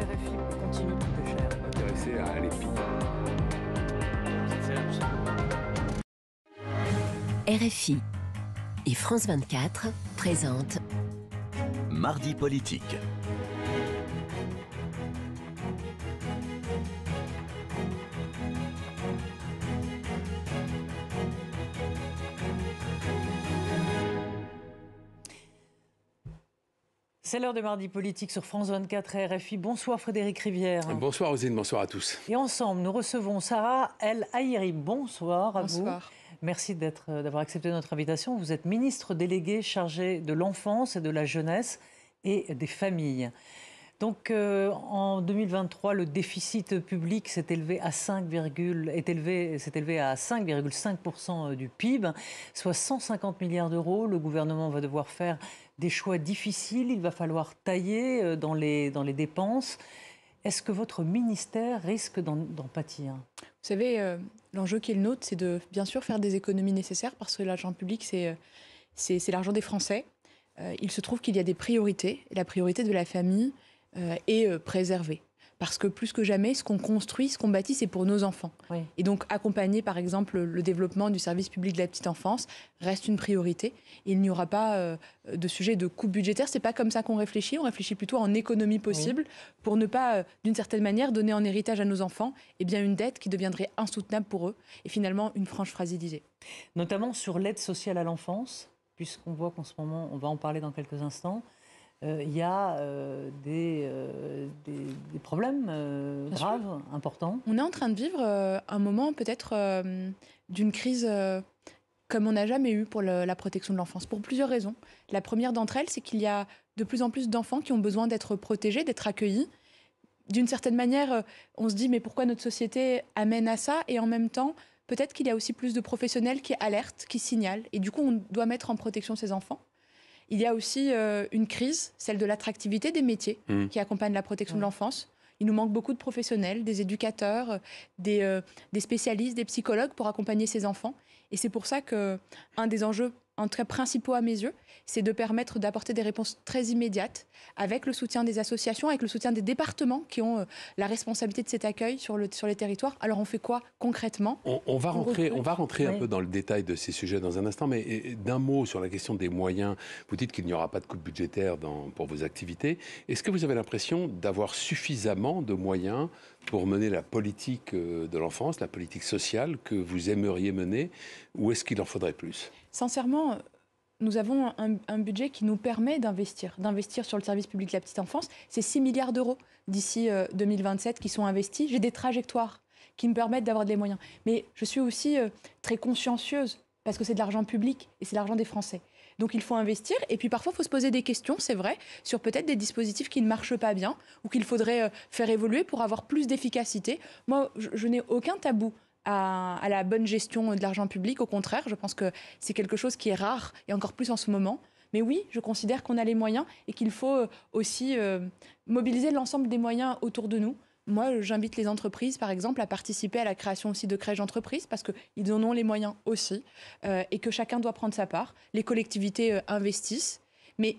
RFI de Intéressé à RFI et France 24 présentent Mardi Politique. C'est l'heure de Mardi Politique sur France 24 RFI. Bonsoir Frédéric Rivière. Bonsoir Rosine, bonsoir à tous. Et ensemble, nous recevons Sarah El Haïri. Bonsoir à vous. Merci euh, d'avoir accepté notre invitation. Vous êtes ministre délégué chargé de l'enfance et de la jeunesse et des familles. Donc euh, en 2023, le déficit public s'est élevé à élevé, s'est élevé à 5,5% euh, du PIB, soit 150 milliards d'euros. Le gouvernement va devoir faire des choix difficiles, il va falloir tailler euh, dans les, dans les dépenses. Est-ce que votre ministère risque d'en pâtir Vous savez, euh, l'enjeu qui est le nôtre, c'est de bien sûr faire des économies nécessaires parce que l'argent public, c'est euh, l'argent des Français. il se trouve qu'il y a des priorités. la priorité de la famille est préservée. Parce que plus que jamais, ce qu'on construit, ce qu'on bâtit, c'est pour nos enfants. Et donc, accompagner, par exemple, le développement du service public de la petite enfance reste une priorité. Il n'y aura pas euh, de sujet de coupe budgétaire. C'est pas comme ça qu'on réfléchit. On réfléchit plutôt en économie possible pour ne pas, euh, d'une certaine manière, donner en héritage à nos enfants eh bien, une dette qui deviendrait insoutenable pour eux et finalement une franche fragilisée. Notamment sur l'aide sociale à l'enfance, puisqu'on voit qu'en ce moment, on va en parler dans quelques instants, euh, il y a euh, euh, des, problèmes graves, importants. On est en train de vivre un moment peut-être d'une crise comme on n'a jamais eu pour la protection de l'enfance, pour plusieurs raisons. La première d'entre elles, c'est qu'il y a de plus en plus d'enfants qui ont besoin d'être protégés, d'être accueillis. D'une certaine manière, on se dit, mais pourquoi notre société amène à ça Et en même temps, peut-être qu'il y a aussi plus de professionnels qui alertent, qui signalent. Et du coup, on doit mettre en protection ces enfants. Il y a aussi euh, une crise, celle de l'attractivité des métiers mmh. qui accompagnent la protection de l'enfance. Il nous manque beaucoup de professionnels, des éducateurs, des, euh, des spécialistes, des psychologues pour accompagner ces enfants. Et c'est pour ça que un des enjeux un des cas principaux à mes yeux, c'est de permettre d'apporter des réponses très immédiates avec le soutien des associations, avec le soutien des départements qui ont euh, la responsabilité de cet accueil sur, les territoires. Alors on fait quoi concrètement on, va rentrer, un peu dans le détail de ces sujets dans un instant, mais d'un mot sur la question des moyens. Vous dites qu'il n'y aura pas de coût budgétaire pour vos activités. Est-ce que vous avez l'impression d'avoir suffisamment de moyens pour mener la politique euh, de l'enfance, la politique sociale que vous aimeriez mener, ou est-ce qu'il en faudrait plus sincèrement, nous avons un, budget qui nous permet d'investir, d'investir sur le service public de la petite enfance. C'est 6 milliards d'euros d'ici 2027 euh, qui sont investis. J'ai des trajectoires qui me permettent d'avoir des moyens. Mais je suis aussi euh, très consciencieuse parce que c'est de l'argent public et c'est l'argent des Français. Donc il faut investir et puis parfois il faut se poser des questions, c'est vrai, sur peut-être des dispositifs qui ne marchent pas bien ou qu'il faudrait euh, faire évoluer pour avoir plus d'efficacité. Moi, je n'ai aucun tabou à, la bonne gestion de l'argent public. Au contraire, je pense que c'est quelque chose qui est rare et encore plus en ce moment. Mais oui, je considère qu'on a les moyens et qu'il faut euh, aussi euh, mobiliser l'ensemble des moyens autour de nous. Moi, j'invite les entreprises, par exemple, à participer à la création aussi de crèches d'entreprises parce qu'ils en ont les moyens aussi euh, et que chacun doit prendre sa part. Les collectivités investissent. Mais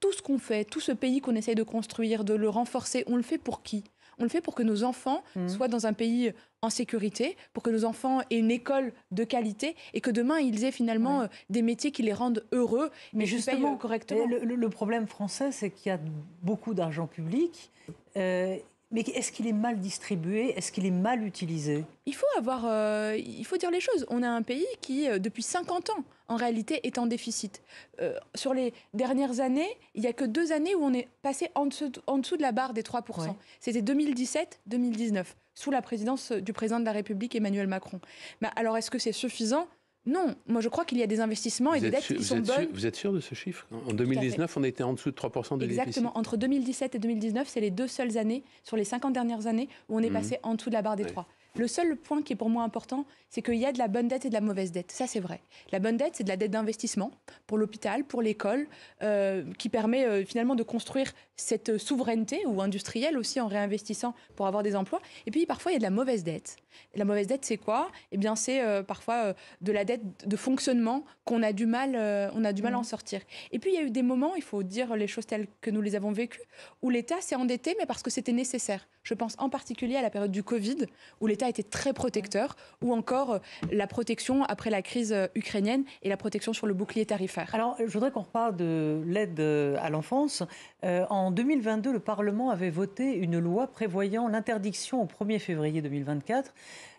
tout ce qu'on fait, tout ce pays qu'on essaye de construire, de le renforcer, on le fait pour qui on le fait pour que nos enfants mmh. soient dans un pays en sécurité, pour que nos enfants aient une école de qualité et que demain ils aient finalement euh, des métiers qui les rendent heureux, mais, justement correctement. Le, problème français, c'est qu'il y a beaucoup d'argent public euh, mais est-ce qu'il est mal distribué Est-ce qu'il est mal utilisé Il faut avoir, euh, il faut dire les choses. On a un pays qui, euh, depuis 50 ans, en réalité, est en déficit. Euh, sur les dernières années, il n'y a que deux années où on est passé en dessous, de la barre des 3%. C'était 2017-2019, sous la présidence du président de la République, Emmanuel Macron. Mais alors, est-ce que c'est suffisant non, moi je crois qu'il y a des investissements et des dettes qui sont bonnes. vous êtes sûr de ce chiffre En 2019, on était en dessous de 3% de Exactement, entre 2017 et 2019, c'est les deux seules années, sur les 50 dernières années, où on est mmh. passé en dessous de la barre des 3. Le seul point qui est pour moi important, c'est qu'il y a de la bonne dette et de la mauvaise dette. Ça, c'est vrai. La bonne dette, c'est de la dette d'investissement pour l'hôpital, pour l'école, euh, qui permet euh, finalement de construire cette souveraineté ou industrielle aussi en réinvestissant pour avoir des emplois. Et puis parfois, il y a de la mauvaise dette. la mauvaise dette, c'est quoi Eh bien, c'est euh, parfois de la dette de fonctionnement qu'on a du mal, on a du mal à en mmh. sortir. Et puis, il y a eu des moments, il faut dire les choses telles que nous les avons vécues, où l'État s'est endetté, mais parce que c'était nécessaire je pense en particulier à la période du Covid, où l'État était très protecteur, ou encore euh, la protection après la crise euh, ukrainienne et la protection sur le bouclier tarifaire. Alors, je voudrais qu'on reparle de l'aide euh, à l'enfance. en 2022, le Parlement avait voté une loi prévoyant l'interdiction au 1er février 2024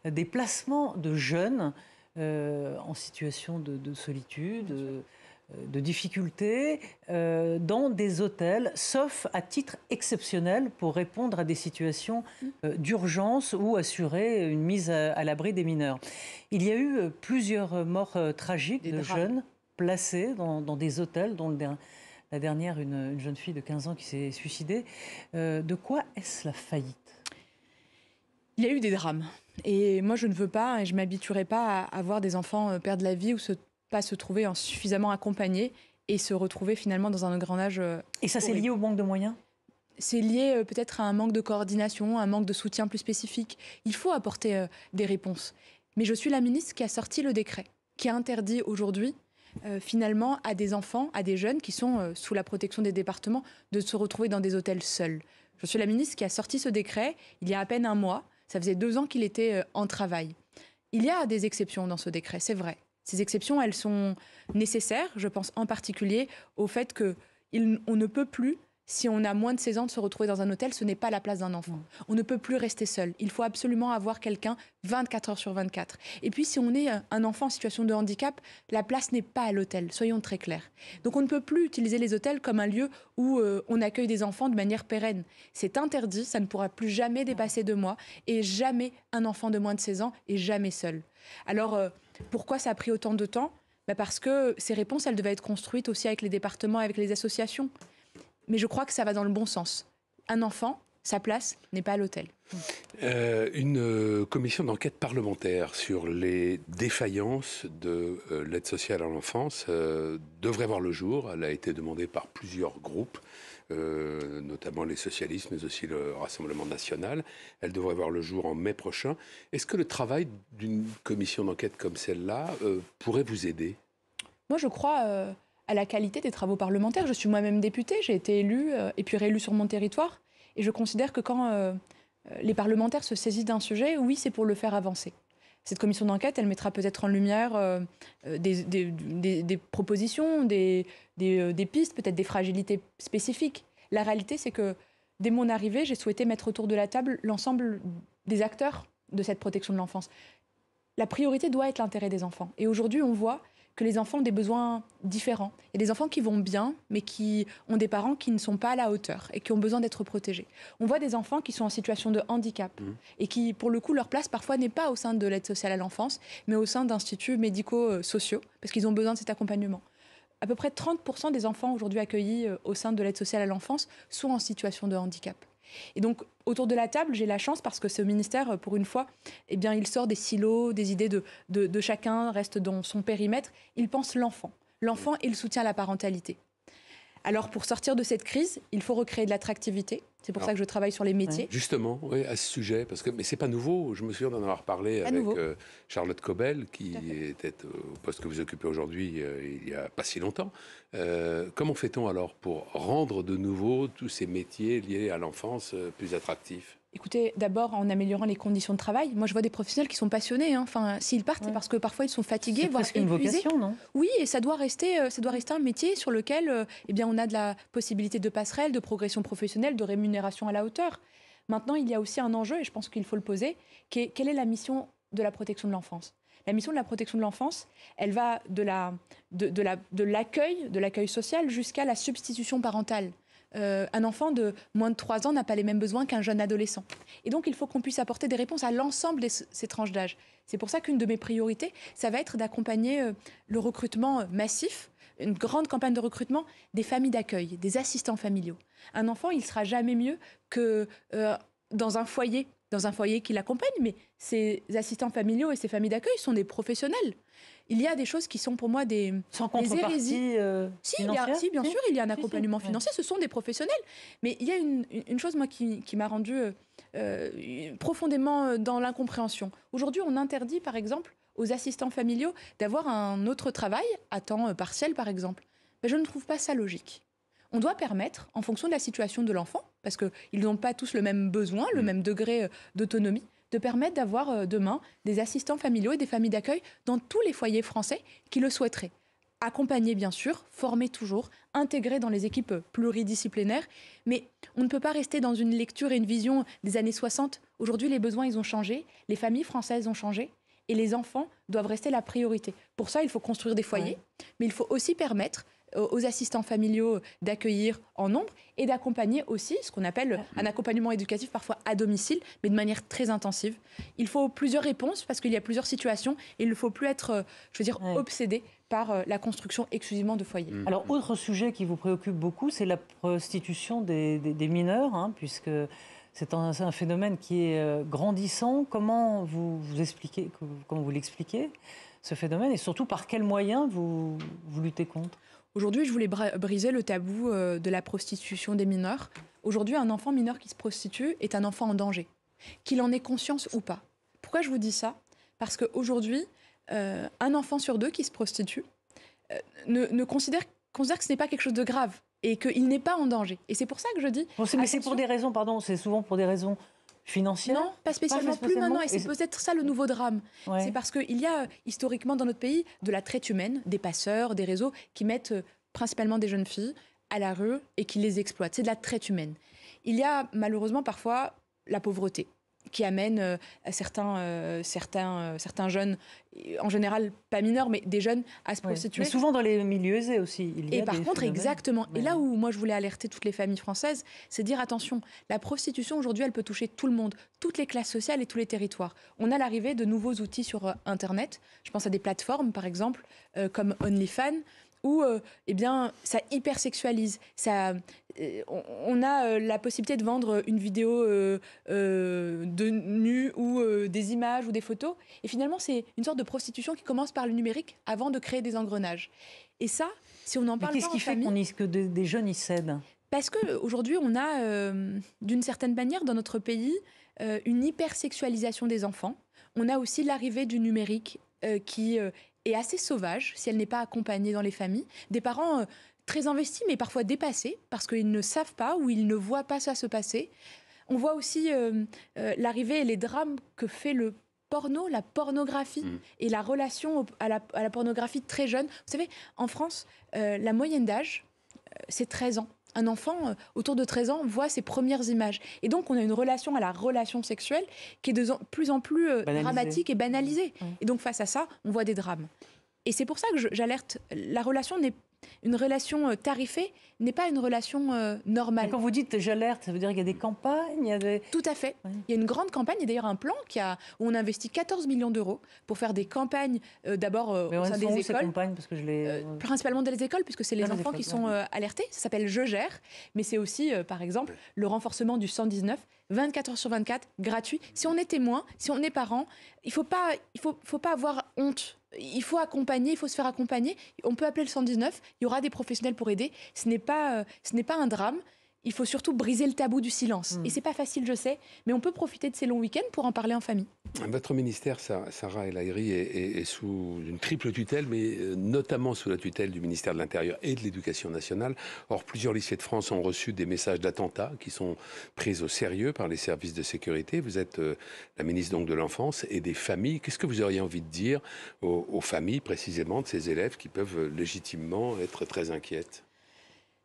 des placements de jeunes en situation de solitude de difficultés euh, dans des hôtels, sauf à titre exceptionnel pour répondre à des situations euh, d'urgence ou assurer une mise à, l'abri des mineurs. Il y a eu euh, plusieurs morts tragiques de jeunes placés dans, des hôtels, dont la dernière, une, jeune fille de 15 ans qui s'est suicidée. de quoi est-ce la faillite Il y a eu des drames. Et moi, je ne veux pas et je m'habituerai pas à, à voir des enfants perdre la vie ou se pas se trouver suffisamment accompagnés et se retrouver finalement dans un engrenage. Euh, et ça, c'est lié au manque de moyens c'est lié euh, peut-être à un manque de coordination, un manque de soutien plus spécifique. Il faut apporter euh, des réponses. Mais je suis la ministre qui a sorti le décret, qui a interdit aujourd'hui finalement à des enfants, à des jeunes qui sont sous la protection des départements de se retrouver dans des hôtels seuls. Je suis la ministre qui a sorti ce décret il y a à peine un mois. Ça faisait deux ans qu'il était en travail. Il y a des exceptions dans ce décret, c'est vrai. Ces exceptions, elles sont nécessaires, je pense en particulier au fait que on ne peut plus si on a moins de 16 ans de se retrouver dans un hôtel, ce n'est pas la place d'un enfant. Mm. On ne peut plus rester seul. Il faut absolument avoir quelqu'un 24 heures sur 24. Et puis si on est euh, un enfant en situation de handicap, la place n'est pas à l'hôtel, soyons très clairs. Donc on ne peut plus utiliser les hôtels comme un lieu où euh, on accueille des enfants de manière pérenne. C'est interdit, ça ne pourra plus jamais dépasser mm. deux mois et jamais un enfant de moins de 16 ans est jamais seul. Alors euh, pourquoi ça a pris autant de temps bah, Parce que ces réponses, elles devaient être construites aussi avec les départements, avec les associations. Mais je crois que ça va dans le bon sens. Un enfant, sa place n'est pas à l'hôtel. Euh, une euh, commission d'enquête parlementaire sur les défaillances de euh, l'aide sociale à l'enfance devrait voir le jour. Elle a été demandée par plusieurs groupes. Euh, notamment les socialistes, mais aussi le Rassemblement national. Elle devrait voir le jour en mai prochain. Est-ce que le travail d'une commission d'enquête comme celle-là euh, pourrait vous aider Moi, je crois euh, à la qualité des travaux parlementaires. Je suis moi-même députée, j'ai été élue et puis réélue sur mon territoire. Et je considère que quand les parlementaires se saisissent d'un sujet, oui, c'est pour le faire avancer cette commission d'enquête, elle mettra peut-être en lumière euh, euh, des, des, propositions, euh, des, pistes, peut-être des fragilités spécifiques. La réalité, c'est que dès mon arrivée, j'ai souhaité mettre autour de la table l'ensemble des acteurs de cette protection de l'enfance. La priorité doit être l'intérêt des enfants. Et aujourd'hui, on voit que les enfants ont des besoins différents. Il y a des enfants qui vont bien, mais qui ont des parents qui ne sont pas à la hauteur et qui ont besoin d'être protégés. On voit des enfants qui sont en situation de handicap mhm. et qui, pour le coup, leur place parfois n'est pas au sein de l'aide sociale à l'enfance, mais au sein d'instituts médico-sociaux, euh, parce qu'ils ont besoin de cet accompagnement. À peu près 30% des enfants aujourd'hui accueillis euh, au sein de l'aide sociale à l'enfance sont en situation de handicap. Et donc, autour de la table, j'ai la chance parce que ce ministère, euh, pour une fois, eh il sort des silos, des idées de, chacun, reste dans son périmètre. Il pense l'enfant. L'enfant il soutient la parentalité. Alors pour sortir de cette crise, il faut recréer de l'attractivité. C'est pour ça que je travaille sur les métiers. Justement, oui, à ce sujet, parce que mais c'est pas nouveau. Je me souviens d'en avoir parlé avec euh, Charlotte Cobel, qui était au poste que vous occupez aujourd'hui euh, il y a pas si longtemps. Euh, comment fait-on alors pour rendre de nouveau tous ces métiers liés à l'enfance plus attractifs Écoutez, d'abord en améliorant les conditions de travail. Moi, je vois des professionnels qui sont passionnés. Hein. Enfin, s'ils partent, c'est parce que parfois ils sont fatigués, voire épuisés. une vocation, non Oui, et ça doit rester, euh, ça doit rester un métier sur lequel, euh, eh bien, on a de la possibilité de passerelle, de progression professionnelle, de rémunération à la hauteur. Maintenant, il y a aussi un enjeu, et je pense qu'il faut le poser, qui est quelle est la mission de la protection de l'enfance la mission de la protection de l'enfance, elle va de l'accueil, de, de l'accueil social jusqu'à la substitution parentale. Euh, un enfant de moins de 3 ans n'a pas les mêmes besoins qu'un jeune adolescent. Et donc, il faut qu'on puisse apporter des réponses à l'ensemble de ces tranches d'âge. C'est pour ça qu'une de mes priorités, ça va être d'accompagner euh, le recrutement euh, massif, une grande campagne de recrutement des familles d'accueil, des assistants familiaux. Un enfant, il sera jamais mieux que dans un foyer dans un foyer qui l'accompagne, mais ces assistants familiaux et ces familles d'accueil sont des professionnels il y a des choses qui sont pour moi des, Sans hérésies. Euh, si, bien sûr, il y a un accompagnement financier, ce sont des professionnels. Mais il y a une, chose, moi, qui, m'a rendue euh, euh, profondément dans l'incompréhension. Aujourd'hui, on interdit, par exemple, aux assistants familiaux d'avoir un autre travail à temps partiel, par exemple. Mais je ne trouve pas ça logique. On doit permettre, en fonction de la situation de l'enfant, parce qu'ils n'ont pas tous le même besoin, le mm. même degré d'autonomie, de permettre d'avoir euh, demain des assistants familiaux et des familles d'accueil dans tous les foyers français qui le souhaiteraient. Accompagner, bien sûr, former toujours, intégrés dans les équipes euh, pluridisciplinaires, mais on ne peut pas rester dans une lecture et une vision des années 60. Aujourd'hui, les besoins, ils ont changé, les familles françaises ont changé, et les enfants doivent rester la priorité. Pour ça, il faut construire des foyers, mais il faut aussi permettre aux assistants familiaux d'accueillir en nombre et d'accompagner aussi ce qu'on appelle un accompagnement éducatif parfois à domicile, mais de manière très intensive. Il faut plusieurs réponses parce qu'il y a plusieurs situations et il ne faut plus être, euh, je veux dire, obsédé par euh, la construction exclusivement de foyers. Mmh. Alors, autre sujet qui vous préoccupe beaucoup, c'est la prostitution des, mineurs, hein, puisque c'est un, phénomène qui est euh, grandissant. Comment vous, expliquez, comment vous l'expliquez ce phénomène et surtout par quels moyens vous, vous luttez contre Aujourd'hui, je voulais briser le tabou euh, de la prostitution des mineurs. Aujourd'hui, un enfant mineur qui se prostitue est un enfant en danger, qu'il en ait conscience ou pas. Pourquoi je vous dis ça Parce qu'aujourd'hui, euh, un enfant sur deux qui se prostitue euh, ne, considère, considère que ce n'est pas quelque chose de grave et qu'il n'est pas en danger. Et c'est pour ça que je dis... mais c'est pour des raisons, pardon, c'est souvent pour des raisons financière Non, pas spécialement, plus maintenant. Et c'est peut-être ça le nouveau drame. C'est parce qu'il y a euh, historiquement dans notre pays de la traite humaine, des passeurs, des réseaux qui mettent euh, principalement des jeunes filles à la rue et qui les exploitent. C'est de la traite humaine. Il y a malheureusement parfois la pauvreté qui amène euh, certains, euh, certains, euh, certains jeunes, en général pas mineurs, mais des jeunes à se prostituer. Mais souvent dans les milieux et aussi. et par contre, exactement. Et là où moi je voulais alerter toutes les familles françaises, c'est dire attention, la prostitution aujourd'hui, elle peut toucher tout le monde, toutes les classes sociales et tous les territoires. On a l'arrivée de nouveaux outils sur Internet. Je pense à des plateformes, par exemple, comme OnlyFans où euh, eh bien, ça hypersexualise. Ça, euh, on a euh, la possibilité de vendre une vidéo de nu ou des images ou des photos. Et finalement, c'est une sorte de prostitution qui commence par le numérique avant de créer des engrenages. Et ça, si on en parle Mais qu'est-ce qui fait que des, jeunes y cèdent Parce qu'aujourd'hui, on a, d'une certaine manière, dans notre pays, une hypersexualisation des enfants. On a aussi l'arrivée du numérique qui et assez sauvage si elle n'est pas accompagnée dans les familles. Des parents euh, très investis mais parfois dépassés parce qu'ils ne savent pas ou ils ne voient pas ça se passer. On voit aussi euh, euh, l'arrivée et les drames que fait le porno, la pornographie mm. et la relation à, la, à, la, pornographie très jeune. Vous savez, en France, la moyenne d'âge, c'est 13 ans un enfant euh, autour de 13 ans voit ses premières images. Et donc, on a une relation à la relation sexuelle qui est de plus en plus euh, dramatique et banalisée. Et donc, face à ça, on voit des drames. Et c'est pour ça que j'alerte, la relation n'est une relation euh, tarifée n'est pas une relation euh, normale. quand vous dites j'alerte, ça veut dire qu'il y a des campagnes il y a Tout à fait. Il y a une grande campagne, et d'ailleurs un plan qui où on investit 14 millions d'euros pour faire des campagnes euh, d'abord au sein des écoles. Parce que je principalement dans les écoles, puisque c'est les enfants qui sont alertés. Ça s'appelle Je gère, mais c'est aussi, par exemple, le renforcement du 119. 24 heures sur 24, gratuit. Si on est témoin, si on est parent, il faut pas, il faut, faut pas avoir honte. Il faut accompagner, il faut se faire accompagner. On peut appeler le 119, il y aura des professionnels pour aider. Ce n'est pas, euh, ce n'est pas un drame il faut surtout briser le tabou du silence. Et hmm. c'est pas facile, je sais, mais on peut profiter de ces longs week-ends pour en parler en famille. Votre ministère, Sarah El Aïri, est, sous une triple tutelle, mais euh, notamment sous la tutelle du ministère de l'Intérieur et de l'Éducation nationale. Or, plusieurs lycées de France ont reçu des messages d'attentats qui sont pris au sérieux par les services de sécurité. Vous êtes euh, la ministre donc de l'Enfance et des familles. Qu'est-ce que vous auriez envie de dire aux familles, précisément, de ces élèves qui peuvent euh, légitimement être très inquiètes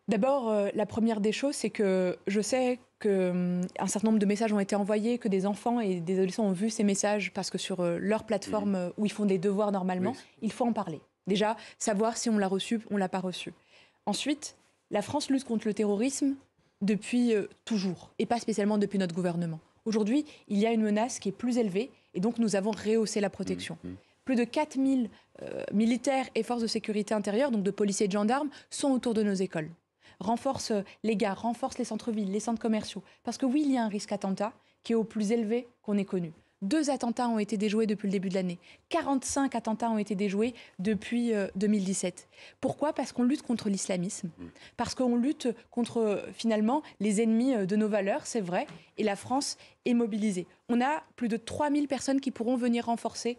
D'abord, euh, la première des choses, c'est que je sais qu'un hum, certain nombre de messages ont été envoyés, que des enfants et des adolescents ont vu ces messages parce que sur euh, leur plateforme mhm. euh, où ils font des devoirs normalement, il faut en parler. Déjà, savoir si on l'a reçu, on l'a pas reçu. Ensuite, la France lutte contre le terrorisme depuis toujours et pas spécialement depuis notre gouvernement. Aujourd'hui, il y a une menace qui est plus élevée et donc nous avons rehaussé la protection. Mhm. plus de 4000 militaires et forces de sécurité intérieure, donc de policiers et de gendarmes, sont autour de nos écoles renforce euh, les gares, renforce les centres-villes, les centres commerciaux. Parce que oui, il y a un risque attentat qui est au plus élevé qu'on ait connu. Deux attentats ont été déjoués depuis le début de l'année. 45 attentats ont été déjoués depuis 2017. Euh, Pourquoi Parce qu'on lutte contre l'islamisme. Mm. Parce qu'on lutte contre, euh, finalement, les ennemis de nos valeurs, c'est vrai. Et la France est mobilisée. On a plus de 3000 personnes qui pourront venir renforcer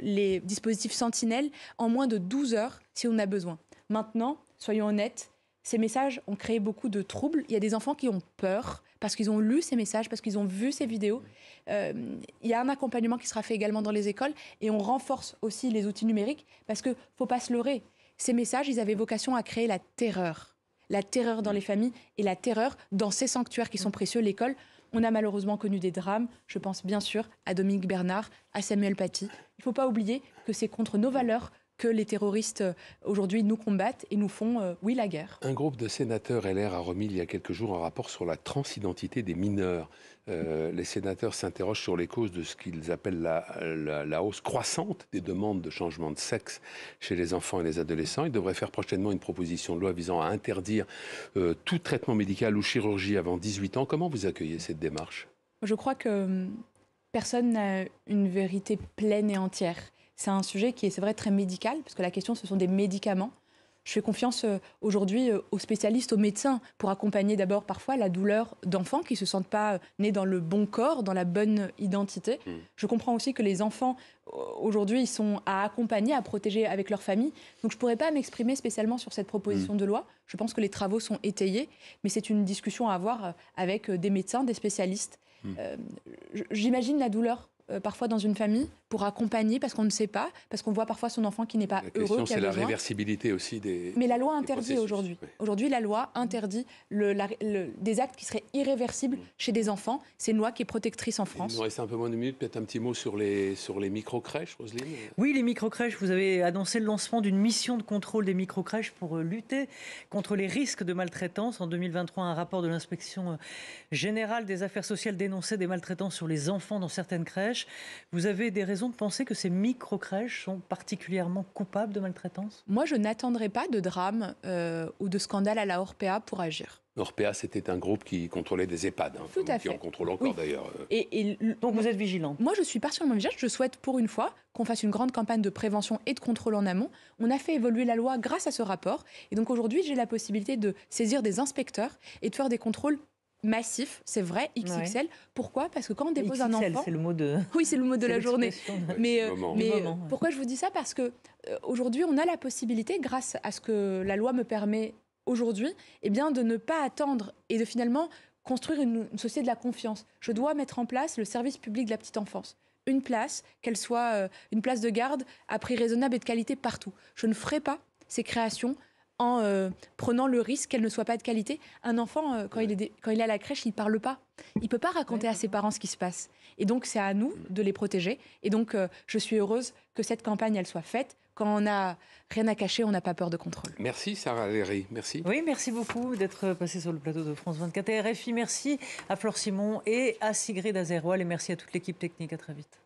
les dispositifs sentinelles en moins de 12 heures si on a besoin. Maintenant, soyons honnêtes, ces messages ont créé beaucoup de troubles. Il y a des enfants qui ont peur parce qu'ils ont lu ces messages, parce qu'ils ont vu ces vidéos. Euh, il y a un accompagnement qui sera fait également dans les écoles et on renforce aussi les outils numériques parce que faut pas se leurrer. Ces messages, ils avaient vocation à créer la terreur. La terreur dans les familles et la terreur dans ces sanctuaires qui sont précieux, l'école. On a malheureusement connu des drames. Je pense bien sûr à Dominique Bernard, à Samuel Paty. Il ne faut pas oublier que c'est contre nos valeurs que les terroristes euh, aujourd'hui nous combattent et nous font, euh, oui, la guerre. Un groupe de sénateurs LR a remis il y a quelques jours un rapport sur la transidentité des mineurs. Euh, les sénateurs s'interrogent sur les causes de ce qu'ils appellent la, hausse croissante des demandes de changement de sexe chez les enfants et les adolescents. Ils devraient faire prochainement une proposition de loi visant à interdire tout traitement médical ou chirurgie avant 18 ans. Comment vous accueillez cette démarche Je crois que hum, personne n'a une vérité pleine et entière. C'est un sujet qui est, c'est vrai, très médical, parce que la question, ce sont des médicaments. Je fais confiance euh, aujourd'hui euh, aux spécialistes, aux médecins, pour accompagner d'abord parfois la douleur d'enfants qui ne se sentent pas euh, nés dans le bon corps, dans la bonne identité. Mmh. Je comprends aussi que les enfants, aujourd'hui, ils sont à accompagner, à protéger avec leur famille. Donc je ne pourrais pas m'exprimer spécialement sur cette proposition mmh. de loi. Je pense que les travaux sont étayés, mais c'est une discussion à avoir avec des médecins, des spécialistes. Mmh. J'imagine la douleur euh, parfois dans une famille pour accompagner parce qu'on ne sait pas, parce qu'on voit parfois son enfant qui n'est pas la heureux. c'est la réversibilité aussi des. Mais la loi interdit aujourd'hui. Aujourd'hui, la loi interdit le, des actes qui seraient irréversibles mm. chez des enfants. C'est une loi qui est protectrice en France. Il nous reste un peu moins de minutes, peut-être un petit mot sur les, sur les micro-crèches, Roselyne Oui, les micro-crèches, vous avez annoncé le lancement d'une mission de contrôle des micro-crèches pour euh, lutter contre les risques de maltraitance. En 2023, un rapport de l'inspection euh, générale des affaires sociales dénonçait des maltraitances sur les enfants dans certaines crèches. Vous avez des raisons de penser que ces micro-crèches sont particulièrement coupables de maltraitance Moi, je n'attendrai pas de drame euh, ou de scandale à la Orpea pour agir. Orpea, c'était un groupe qui contrôlait des EHPAD. Hein, qui en contrôle encore d'ailleurs. Euh. Et, donc vous êtes vigilante Moi, je suis particulièrement vigilante. Je souhaite pour une fois qu'on fasse une grande campagne de prévention et de contrôle en amont. On a fait évoluer la loi grâce à ce rapport. Et donc aujourd'hui, j'ai la possibilité de saisir des inspecteurs et de faire des contrôles massif, c'est vrai, XXL. Pourquoi Parce que quand on dépose un enfant... c'est Oui, c'est le mot de la journée. Mais, euh, pourquoi je vous dis ça Parce que euh, aujourd'hui, on a la possibilité, grâce à ce que la loi me permet aujourd'hui, eh bien, de ne pas attendre et de finalement construire une société de la confiance. Je dois mettre en place le service public de la petite enfance une place, qu'elle soit euh, une place de garde à prix raisonnable et de qualité partout. Je ne ferai pas ces créations en euh, prenant le risque qu'elle ne soit pas de qualité. Un enfant, euh, quand, il est quand il est à la crèche, il ne parle pas. Il ne peut pas raconter à ses parents ce qui se passe. Et donc, c'est à nous mm. de les protéger. Et donc, euh, je suis heureuse que cette campagne, elle soit faite. Quand on n'a rien à cacher, on n'a pas peur de contrôle. Merci, Sarah Léry. Merci. Oui, merci beaucoup d'être passé sur le plateau de France 24 RFI. Merci à Flore Simon et à Sigrid Azerwal. Et merci à toute l'équipe technique. À très vite.